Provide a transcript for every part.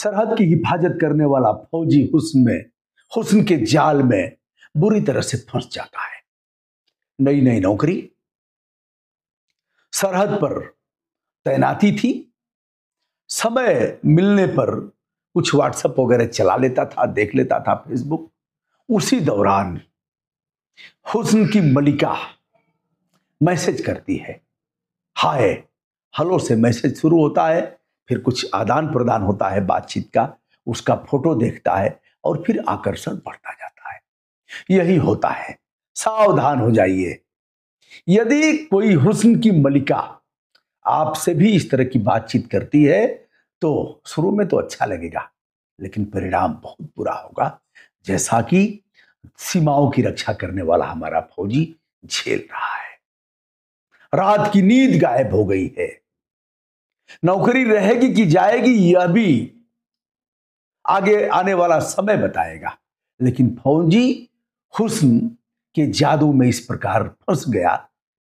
सरहद की हिफाजत करने वाला फौजी हुस्न में हुस्न के जाल में बुरी तरह से फंस जाता है नई नई नौकरी सरहद पर तैनाती थी समय मिलने पर कुछ व्हाट्सएप वगैरह चला लेता था देख लेता था फेसबुक उसी दौरान हुस्न की मलिका मैसेज करती है हाय हेलो से मैसेज शुरू होता है फिर कुछ आदान प्रदान होता है बातचीत का उसका फोटो देखता है और फिर आकर्षण बढ़ता जाता है यही होता है सावधान हो जाइए यदि कोई हुस्न की मलिका आपसे भी इस तरह की बातचीत करती है तो शुरू में तो अच्छा लगेगा लेकिन परिणाम बहुत बुरा होगा जैसा कि सीमाओं की रक्षा करने वाला हमारा फौजी झेल रहा है रात की नींद गायब हो गई है नौकरी रहेगी कि जाएगी यह भी आगे आने वाला समय बताएगा लेकिन फौजी हुस्न के जादू में इस प्रकार फंस गया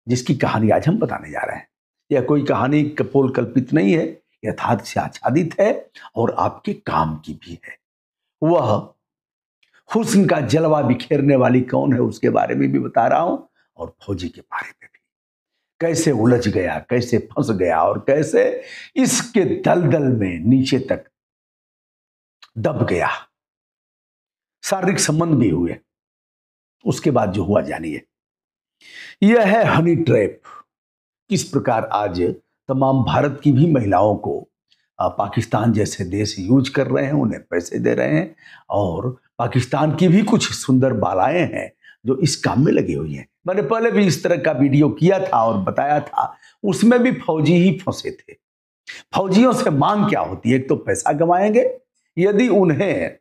जिसकी कहानी आज हम बताने जा रहे हैं यह कोई कहानी कपोल कल्पित नहीं है यथार्थ से आच्छादित है और आपके काम की भी है वह हुस्न का जलवा बिखेरने वाली कौन है उसके बारे में भी बता रहा हूं और फौजी के बारे में कैसे उलझ गया कैसे फंस गया और कैसे इसके दलदल में नीचे तक दब गया शारीरिक संबंध भी हुए उसके बाद जो हुआ जानिए यह है हनी ट्रैप किस प्रकार आज तमाम भारत की भी महिलाओं को पाकिस्तान जैसे देश यूज कर रहे हैं उन्हें पैसे दे रहे हैं और पाकिस्तान की भी कुछ सुंदर बालाएं हैं जो इस काम में लगी हुई हैं मैंने पहले भी इस तरह का वीडियो किया था और बताया था उसमें भी फौजी ही फंसे थे फौजियों से मांग क्या होती है एक तो पैसा कमाएंगे यदि उन्हें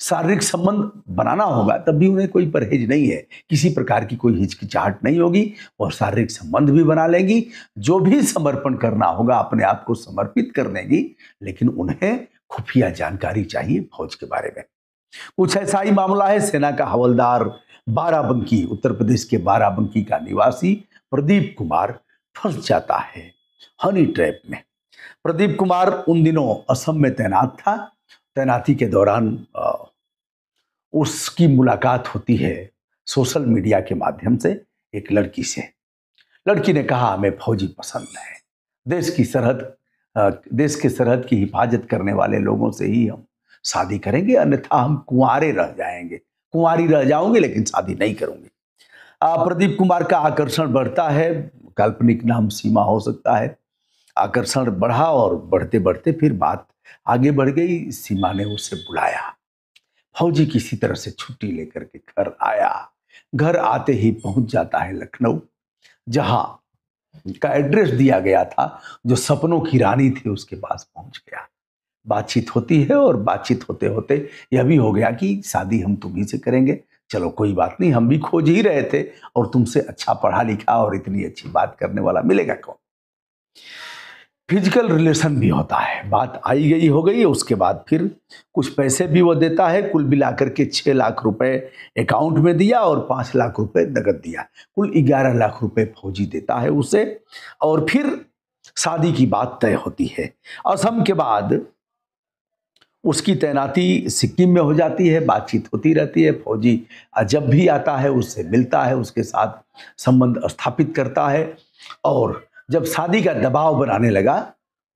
शारीरिक संबंध बनाना होगा तब भी उन्हें कोई परहेज नहीं है किसी प्रकार की कोई हिचकिचाहट नहीं होगी और शारीरिक संबंध भी बना लेगी जो भी समर्पण करना होगा अपने आप को समर्पित कर लेंगी लेकिन उन्हें खुफिया जानकारी चाहिए फौज के बारे में कुछ ऐसा ही मामला है सेना का हवलदार बाराबंकी उत्तर प्रदेश के बाराबंकी का निवासी प्रदीप कुमार फंस जाता है हनी ट्रैप में प्रदीप कुमार उन दिनों असम में तैनात था तैनाती के दौरान उसकी मुलाकात होती है सोशल मीडिया के माध्यम से एक लड़की से लड़की ने कहा हमें फौजी पसंद है देश की सरहद देश के सरहद की हिफाजत करने वाले लोगों से ही हम शादी करेंगे अन्यथा हम कुंवारे रह जाएंगे कुंवारी रह जाओगे लेकिन शादी नहीं करूंगी प्रदीप कुमार का आकर्षण बढ़ता है काल्पनिक नाम सीमा हो सकता है आकर्षण बढ़ा और बढ़ते बढ़ते फिर बात आगे बढ़ गई सीमा ने उसे बुलाया फौजी किसी तरह से छुट्टी लेकर के घर आया घर आते ही पहुंच जाता है लखनऊ जहां का एड्रेस दिया गया था जो सपनों की रानी थी उसके पास पहुंच गया बातचीत होती है और बातचीत होते होते यह भी हो गया कि शादी हम तुम्ही से करेंगे चलो कोई बात नहीं हम भी खोज ही रहे थे और तुमसे अच्छा पढ़ा लिखा और इतनी अच्छी बात करने वाला मिलेगा कौन फिजिकल रिलेशन भी होता है बात आई गई हो गई उसके बाद फिर कुछ पैसे भी वो देता है कुल मिलाकर के छः लाख रुपए अकाउंट में दिया और पाँच लाख रुपए नगद दिया कुल ग्यारह लाख रुपए फौजी देता है उसे और फिर शादी की बात तय होती है असम के बाद उसकी तैनाती सिक्किम में हो जाती है बातचीत होती रहती है फौजी जब भी आता है उससे मिलता है उसके साथ संबंध स्थापित करता है और जब शादी का दबाव बनाने लगा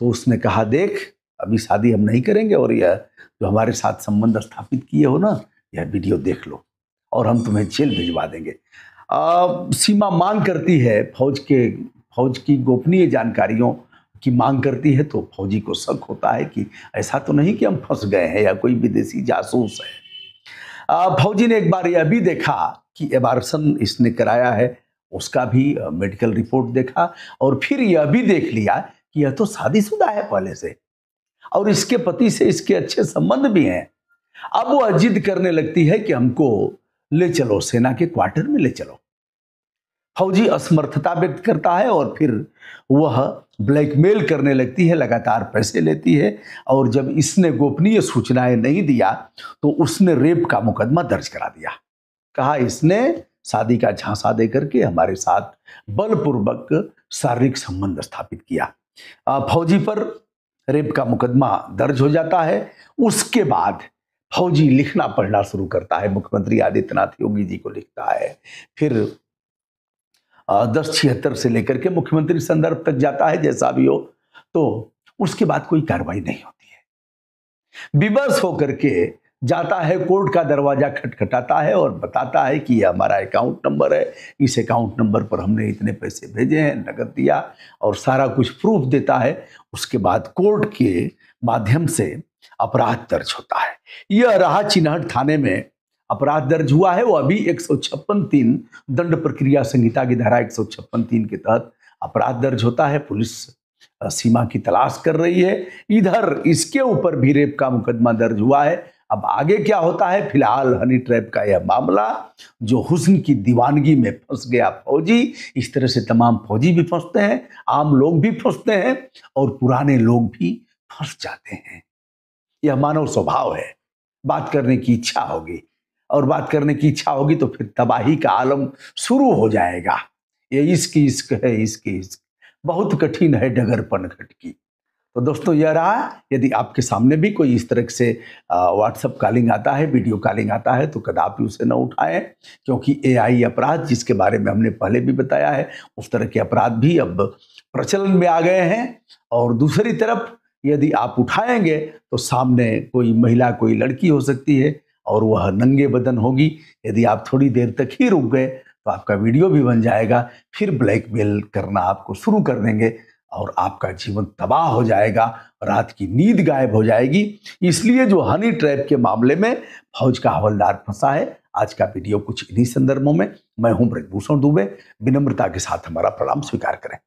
तो उसने कहा देख अभी शादी हम नहीं करेंगे और यह जो हमारे साथ संबंध स्थापित किए हो ना यह वीडियो देख लो और हम तुम्हें जेल भिजवा देंगे आ, सीमा मांग करती है फौज के फौज की गोपनीय जानकारियों की मांग करती है तो फौजी को शक होता है कि ऐसा तो नहीं कि हम फंस गए हैं या कोई विदेशी जासूस है फौजी ने एक बार यह भी देखा कि एबारसन इसने कराया है उसका भी मेडिकल रिपोर्ट देखा और फिर यह भी देख लिया कि यह तो शादीशुदा है पहले से और इसके पति से इसके अच्छे संबंध भी हैं अब वो जिद करने लगती है कि हमको ले चलो सेना के क्वार्टर में ले चलो फौजी असमर्थता व्यक्त करता है और फिर वह ब्लैकमेल करने लगती है लगातार पैसे लेती है और जब इसने गोपनीय सूचनाएं नहीं दिया तो उसने रेप का मुकदमा दर्ज करा दिया कहा इसने शादी का झांसा दे करके हमारे साथ बलपूर्वक शारीरिक संबंध स्थापित किया फौजी पर रेप का मुकदमा दर्ज हो जाता है उसके बाद फौजी लिखना पढ़ना शुरू करता है मुख्यमंत्री आदित्यनाथ योगी जी को लिखता है फिर दस छिहत्तर से लेकर के मुख्यमंत्री संदर्भ तक जाता है जैसा भी हो तो उसके बाद कोई कार्रवाई नहीं होती है विवश होकर के जाता है कोर्ट का दरवाजा खटखटाता है और बताता है कि यह हमारा अकाउंट नंबर है इस अकाउंट नंबर पर हमने इतने पैसे भेजे हैं नकद दिया और सारा कुछ प्रूफ देता है उसके बाद कोर्ट के माध्यम से अपराध दर्ज होता है यह राह चिन्हट थाने में अपराध दर्ज हुआ है वो अभी एक सौ छप्पन तीन दंड प्रक्रिया संहिता की धारा एक सौ छप्पन तीन के तहत अपराध दर्ज होता है पुलिस सीमा की तलाश कर रही है इधर इसके ऊपर भी रेप का मुकदमा दर्ज हुआ है अब आगे क्या होता है फिलहाल हनी ट्रैप का यह मामला जो हुस्न की दीवानगी में फंस गया फौजी इस तरह से तमाम फौजी भी फंसते हैं आम लोग भी फंसते हैं और पुराने लोग भी फंस जाते हैं यह मानव स्वभाव है बात करने की इच्छा होगी और बात करने की इच्छा होगी तो फिर तबाही का आलम शुरू हो जाएगा ये इश्क इश्क है इसकी इश्क बहुत कठिन है डगरपन घटकी तो दोस्तों यह रहा यदि आपके सामने भी कोई इस तरह से व्हाट्सअप कॉलिंग आता है वीडियो कॉलिंग आता है तो कदापि उसे न उठाएं क्योंकि एआई अपराध जिसके बारे में हमने पहले भी बताया है उस तरह के अपराध भी अब प्रचलन में आ गए हैं और दूसरी तरफ यदि आप उठाएंगे तो सामने कोई महिला कोई लड़की हो सकती है और वह नंगे बदन होगी यदि आप थोड़ी देर तक ही रुक गए तो आपका वीडियो भी बन जाएगा फिर ब्लैकमेल करना आपको शुरू कर देंगे और आपका जीवन तबाह हो जाएगा रात की नींद गायब हो जाएगी इसलिए जो हनी ट्रैप के मामले में फौज का हवलदार फंसा है आज का वीडियो कुछ इन्हीं संदर्भों में मैं हूं ब्रजभूषण दुबे विनम्रता के साथ हमारा प्रणाम स्वीकार करें